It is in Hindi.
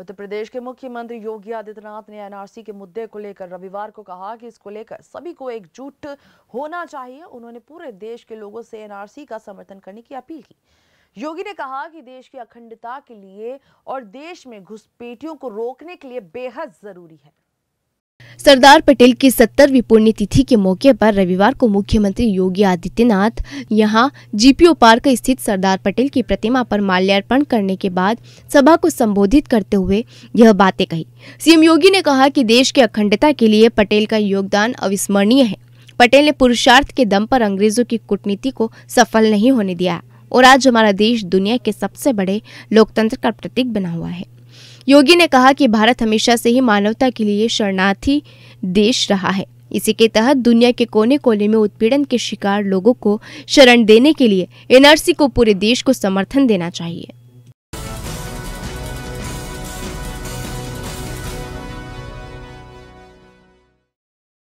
उत्तर प्रदेश के मुख्यमंत्री योगी आदित्यनाथ ने एनआरसी के मुद्दे को लेकर रविवार को कहा कि इसको लेकर सभी को एकजुट होना चाहिए उन्होंने पूरे देश के लोगों से एनआरसी का समर्थन करने की अपील की योगी ने कहा कि देश की अखंडता के लिए और देश में घुसपेटियों को रोकने के लिए बेहद जरूरी है सरदार पटेल की सत्तरवीं पुण्यतिथि के मौके पर रविवार को मुख्यमंत्री योगी आदित्यनाथ यहां जीपीओ पार्क स्थित सरदार पटेल की प्रतिमा पर माल्यार्पण करने के बाद सभा को संबोधित करते हुए यह बातें कही सीएम योगी ने कहा कि देश की अखंडता के लिए पटेल का योगदान अविस्मरणीय है पटेल ने पुरुषार्थ के दम पर अंग्रेजों की कूटनीति को सफल नहीं होने दिया और आज हमारा देश दुनिया के सबसे बड़े लोकतंत्र का प्रतीक बना हुआ है योगी ने कहा कि भारत हमेशा से ही मानवता के लिए शरणार्थी देश रहा है इसी के तहत दुनिया के कोने कोने में उत्पीड़न के शिकार लोगों को शरण देने के लिए एनआरसी को पूरे देश को समर्थन देना चाहिए